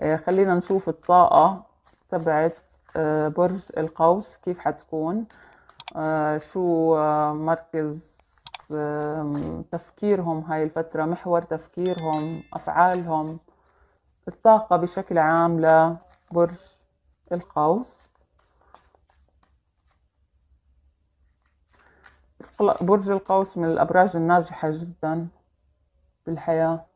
آه، خلينا نشوف الطاقة تبعت آه، برج القوس كيف حتكون آه، شو مركز تفكيرهم هاي الفترة محور تفكيرهم أفعالهم الطاقة بشكل عام لبرج القوس برج القوس من الأبراج الناجحة جدا بالحياة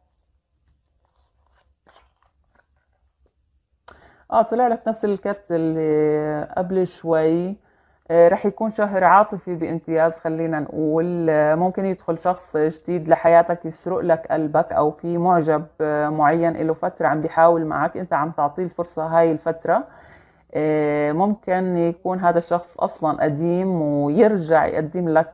اه طلع لك نفس الكرت اللي قبل شوي آه، رح يكون شهر عاطفي بامتياز خلينا نقول آه، ممكن يدخل شخص جديد لحياتك يسرق لك قلبك او في معجب آه، معين له فتره عم بيحاول معك انت عم تعطيه الفرصه هاي الفتره ممكن يكون هذا الشخص اصلا قديم ويرجع يقدم لك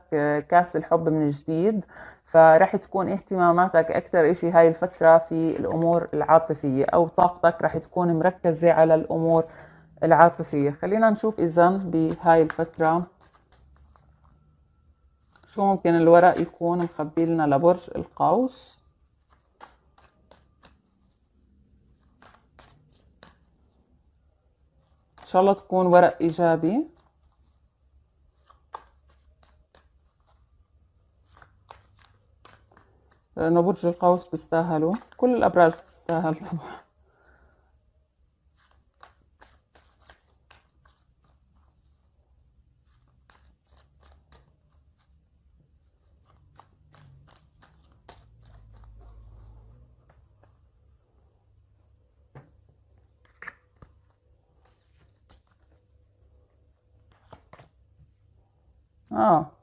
كاس الحب من جديد فرح تكون اهتماماتك أكثر شيء هاي الفترة في الأمور العاطفية أو طاقتك رح تكون مركزة على الأمور العاطفية خلينا نشوف إذا بهاي الفترة شو ممكن الورق يكون مخبي لنا لبرج القوس إن شاء الله تكون ورق إيجابي لأنه برج القوس بيستاهلوا كل الأبراج بتستاهل طبعا اه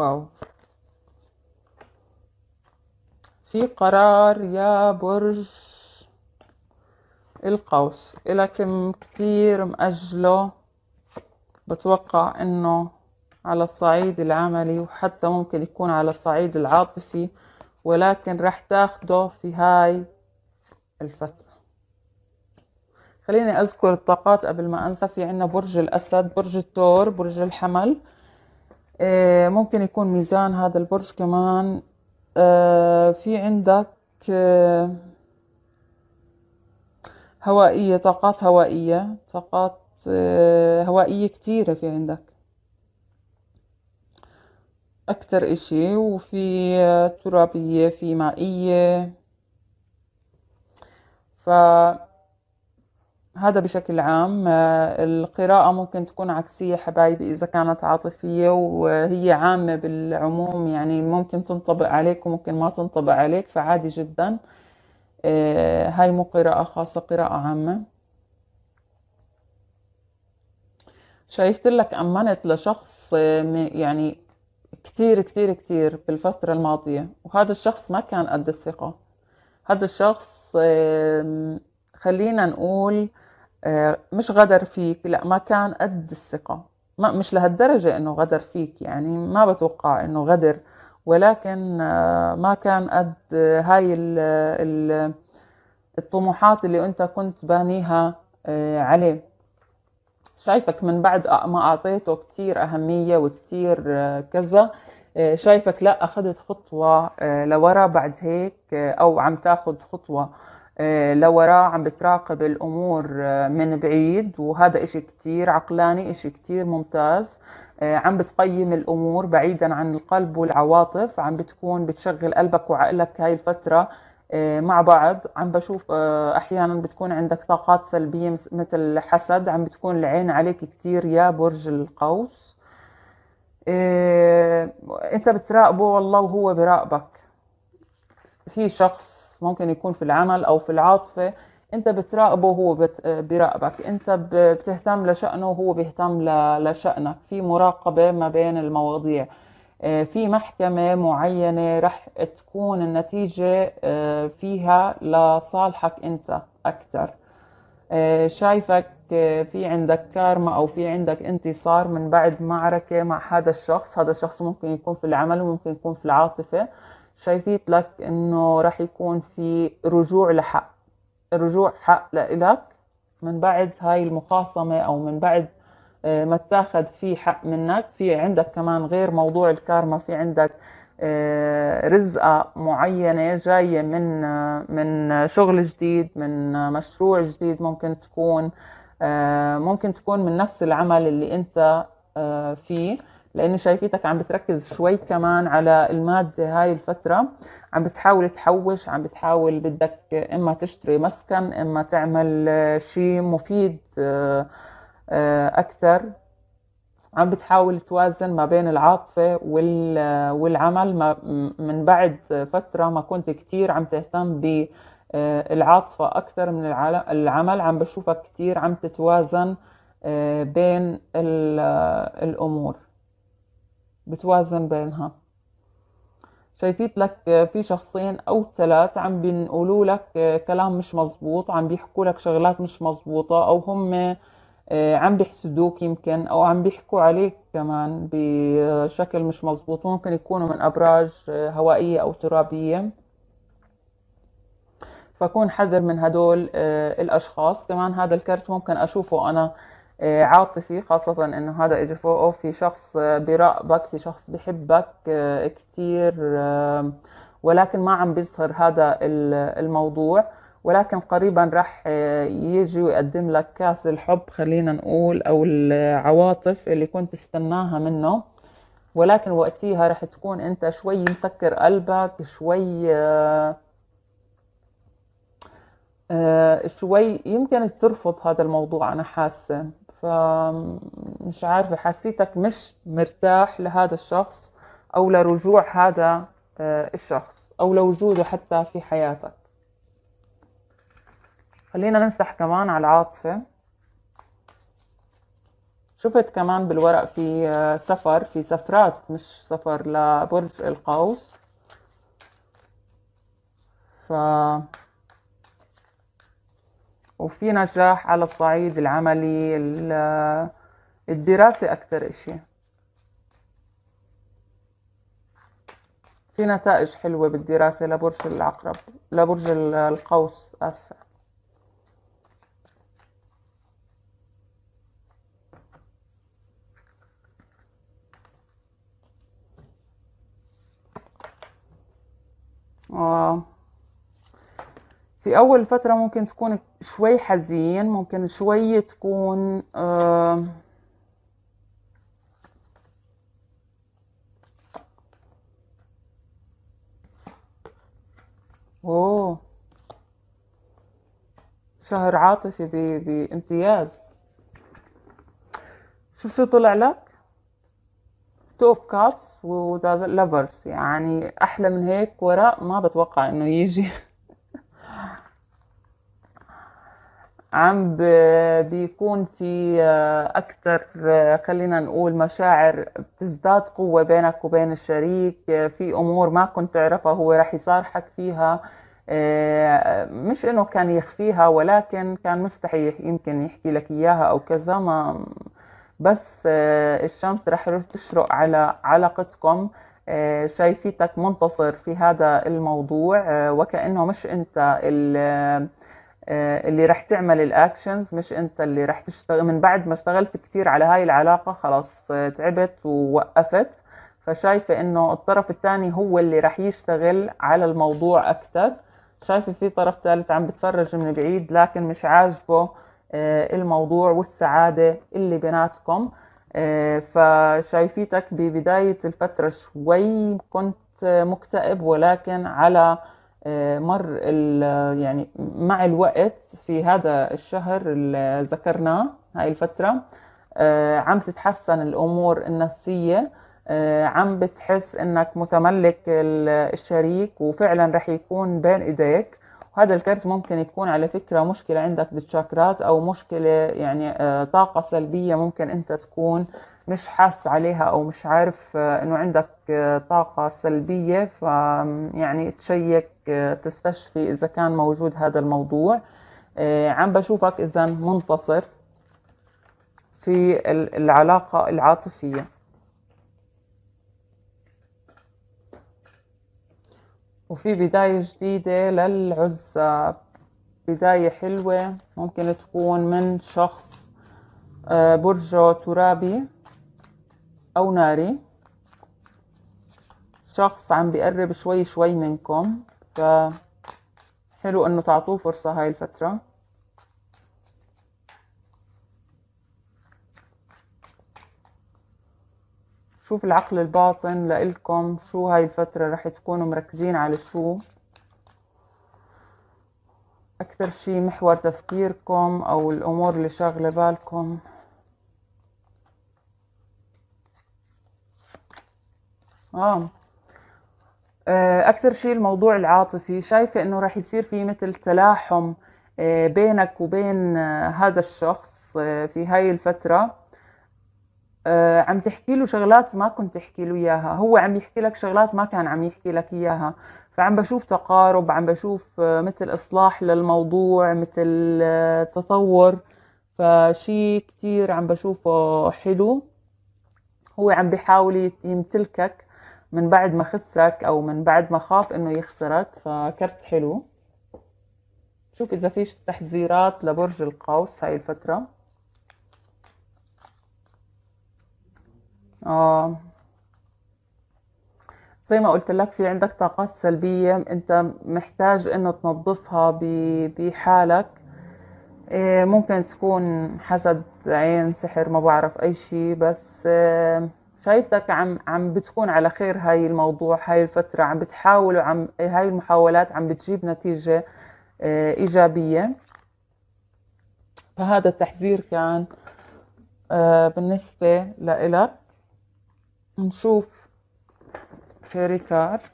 واو في قرار يا برج القوس إلكم كتير مأجله بتوقع إنه على الصعيد العملي وحتى ممكن يكون على الصعيد العاطفي ولكن رح تاخده في هاي الفترة خليني أذكر الطاقات قبل ما أنسى في عنا برج الأسد برج الثور برج الحمل آه، ممكن يكون ميزان هذا البرج كمان آه، في عندك آه، هوائية طاقات هوائية طاقات هوائية كتيرة في عندك أكتر إشي وفي ترابية في مائية ف هذا بشكل عام آه، القراءة ممكن تكون عكسية حبايبي إذا كانت عاطفية وهي عامة بالعموم يعني ممكن تنطبق عليك وممكن ما تنطبق عليك فعادي جدا آه، هاي مو قراءة خاصة قراءة عامة شايفت لك أمنت لشخص آه، يعني كتير كتير كتير بالفترة الماضية وهذا الشخص ما كان قد الثقة هذا الشخص خلينا نقول آه، مش غدر فيك لا ما كان قد الثقة ما مش لهالدرجة انه غدر فيك يعني ما بتوقع انه غدر ولكن آه، ما كان قد آه، هاي الـ الـ الطموحات اللي انت كنت بانيها عليه شايفك من بعد ما اعطيته كتير اهمية وكتير كذا شايفك لا اخذت خطوة لورا بعد هيك او عم تاخد خطوة آه، لوراه عم بتراقب الأمور آه، من بعيد وهذا إشي كتير عقلاني إشي كتير ممتاز آه، عم بتقيم الأمور بعيدا عن القلب والعواطف عم بتكون بتشغل قلبك وعقلك هاي الفترة مع بعض عم بشوف احيانا بتكون عندك طاقات سلبيه مثل الحسد عم بتكون العين عليك كثير يا برج القوس انت بتراقبه والله وهو براقبك في شخص ممكن يكون في العمل او في العاطفه انت بتراقبه هو بت... انت بتهتم لشأنه وهو بيهتم ل... لشأنك في مراقبة ما بين المواضيع آه، في محكمة معينة رح تكون النتيجة آه، فيها لصالحك انت اكتر آه، شايفك في عندك كارما او في عندك انتصار من بعد معركة مع هذا الشخص هذا الشخص ممكن يكون في العمل وممكن يكون في العاطفة شايفيت لك انه رح يكون في رجوع لحق رجوع حق لإلك من بعد هاي المخاصمة او من بعد آه، ما اتاخد في حق منك في عندك كمان غير موضوع الكارما في عندك آه، رزقة معينة جاية من آه، من شغل جديد من مشروع جديد ممكن تكون ممكن تكون من نفس العمل اللي انت فيه لان شايفيتك عم بتركز شوي كمان على المادة هاي الفترة عم بتحاول تحوش عم بتحاول بدك إما تشتري مسكن إما تعمل شيء مفيد آه، أكثر عم بتحاول توازن ما بين العاطفة والعمل ما من بعد فترة ما كنت كتير عم تهتم بالعاطفة آه، أكثر من العمل عم بشوفك كتير عم تتوازن آه، بين الأمور بتوازن بينها شايفيت لك آه، في شخصين او ثلاث عم بينقولوا لك آه، كلام مش مزبوط عم بيحكوا لك شغلات مش مزبوطة او هم آه، عم بيحسدوك يمكن او عم بيحكوا عليك كمان بشكل مش مزبوط ممكن يكونوا من ابراج هوائية او ترابية فكون حذر من هدول الاشخاص كمان هذا الكرت ممكن اشوفه انا آه، عاطفي خاصة انه هذا اجى فوقه في شخص آه، بيراقبك في شخص بحبك آه، كتير ولكن ما عم بيظهر هذا الموضوع ولكن قريبا راح يجي ويقدم لك كاس الحب خلينا نقول او العواطف اللي كنت تستناها منه ولكن وقتيها راح تكون انت شوي مسكر قلبك شوي شوي يمكن ترفض هذا الموضوع انا حاسه فمش عارفة حسيتك مش مرتاح لهذا الشخص أو لرجوع هذا آه، الشخص أو لوجوده حتى في حياتك خلينا نفتح كمان على العاطفة شفت كمان بالورق في آه، سفر في سفرات مش سفر لبرج القوس ف وفي نجاح على الصعيد العملي الدراسي أكثر إشي في نتائج حلوة بالدراسة لبرج العقرب لبرج القوس آسفة في أول فترة ممكن تكون شوي حزين ممكن شوي تكون آه اوه شهر عاطفي بامتياز شوف شو طلع لك تو اوف كابس وذا لافرز يعني احلى من هيك وراء ما بتوقع انه يجي عم بيكون في آه، اكثر آه، خلينا نقول مشاعر بتزداد قوه بينك وبين الشريك آه، في امور ما كنت تعرفها هو راح يصارحك فيها مش انه كان يخفيها ولكن كان مستحي يمكن يحكي لك اياها او كذا ما بس الشمس راح تشرق على علاقتكم شايفيتك منتصر في هذا الموضوع وكانه مش انت آه، اللي رح تعمل الاكشنز مش انت اللي رح تشتغل من بعد ما اشتغلت كتير على هاي العلاقة خلاص آه، تعبت ووقفت فشايفة انه الطرف الثاني هو اللي رح يشتغل على الموضوع اكتر شايفة في طرف ثالث عم بتفرج من بعيد لكن مش عاجبه آه، الموضوع والسعادة اللي بيناتكم فشايفيتك ببداية الفترة شوي كنت مكتئب ولكن على آه، مر يعني مع الوقت في هذا الشهر اللي ذكرناه هاي الفترة آه، عم تتحسن الأمور النفسية آه، عم بتحس انك متملك الشريك وفعلا رح يكون بين ايديك وهذا الكرت ممكن يكون على فكرة مشكلة عندك بالشاكرات او مشكلة يعني طاقة سلبية ممكن انت تكون مش حاس عليها او مش عارف انه عندك طاقة سلبية فيعني تشيك تستشفي إذا كان موجود هذا الموضوع آه، عم بشوفك إذا منتصر في العلاقة العاطفية وفي بداية جديدة للعزاب بداية حلوة ممكن تكون من شخص آه، برجه ترابي أو ناري شخص عم بيقرب شوي شوي منكم فحلو انه تعطوه فرصة هاي الفترة شوف العقل الباطن لإلكم شو هاي الفترة رح تكونوا مركزين على شو أكثر شي محور تفكيركم أو الأمور اللي شاغلة بالكم آه آه، اكثر شيء الموضوع العاطفي شايفه انه راح يصير في مثل تلاحم آه، بينك وبين آه، هذا الشخص في هاي الفتره عم تحكي له شغلات ما كنت تحكي له اياها هو عم يحكي لك شغلات ما كان عم يحكي لك اياها فعم بشوف تقارب عم بشوف مثل اصلاح للموضوع مثل تطور فشي كتير عم بشوفه حلو هو عم بيحاول يمتلكك من بعد ما خسرك او من بعد ما خاف انه يخسرك فكرت حلو شوف اذا فيش تحذيرات لبرج القوس هاي الفتره اه زي ما قلت لك في عندك طاقات سلبية انت محتاج انه تنظفها بحالك آه، ممكن تكون حسد عين سحر ما بعرف اي شيء بس آه، شايفتك عم عم بتكون على خير هاي الموضوع هاي الفترة عم بتحاول وعم هاي المحاولات عم بتجيب نتيجة آه، إيجابية فهذا التحذير كان آه، بالنسبة لإلك نشوف فيري كارت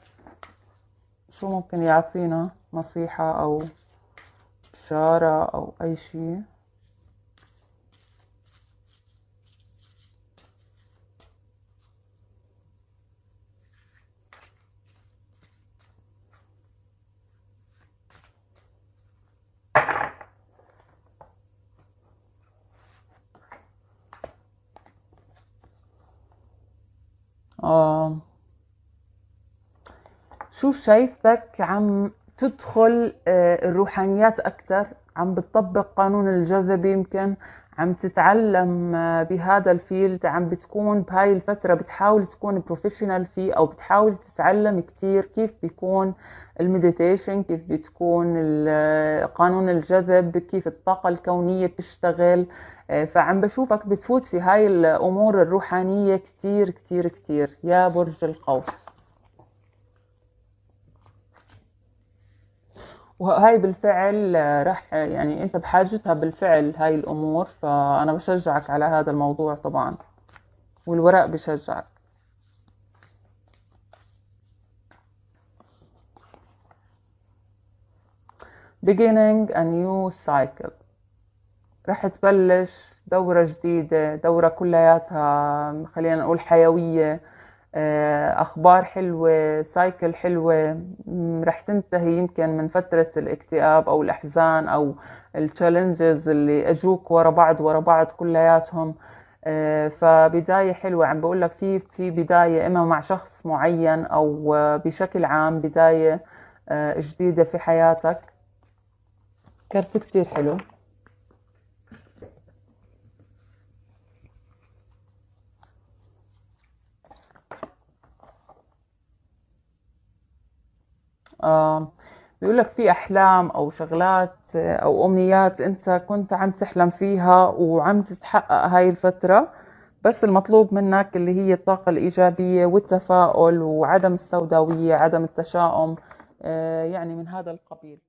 شو ممكن يعطينا نصيحة أو بشارة أو أي شيء آه. شوف شايفتك عم تدخل آه، الروحانيات اكثر عم بتطبق قانون الجذب يمكن عم تتعلم آه، بهذا الفيلد عم بتكون بهاي الفترة بتحاول تكون بروفيشنال فيه أو بتحاول تتعلم كتير كيف بيكون المديتيشن كيف بتكون آه، قانون الجذب كيف الطاقة الكونية بتشتغل آه، فعم بشوفك بتفوت في هاي الأمور الروحانية كتير كتير كتير يا برج القوس وهاي بالفعل آه، راح آه، يعني انت بحاجتها بالفعل هاي الامور فانا بشجعك على هذا الموضوع طبعا والورق بشجعك beginning a new cycle رح تبلش دورة جديدة دورة كلياتها خلينا نقول حيوية آه، أخبار حلوة سايكل حلوة رح تنتهي يمكن من فترة الاكتئاب أو الأحزان أو التشالنجز اللي أجوك ورا بعض ورا بعض كلياتهم آه، فبداية حلوة عم بقول لك في في بداية إما مع شخص معين أو بشكل عام بداية آه، جديدة في حياتك كرت كتير حلو آه، بيقول لك في احلام او شغلات آه، او امنيات انت كنت عم تحلم فيها وعم تتحقق هاي الفتره بس المطلوب منك اللي هي الطاقة الإيجابية والتفاؤل وعدم السوداوية عدم التشاؤم آه، يعني من هذا القبيل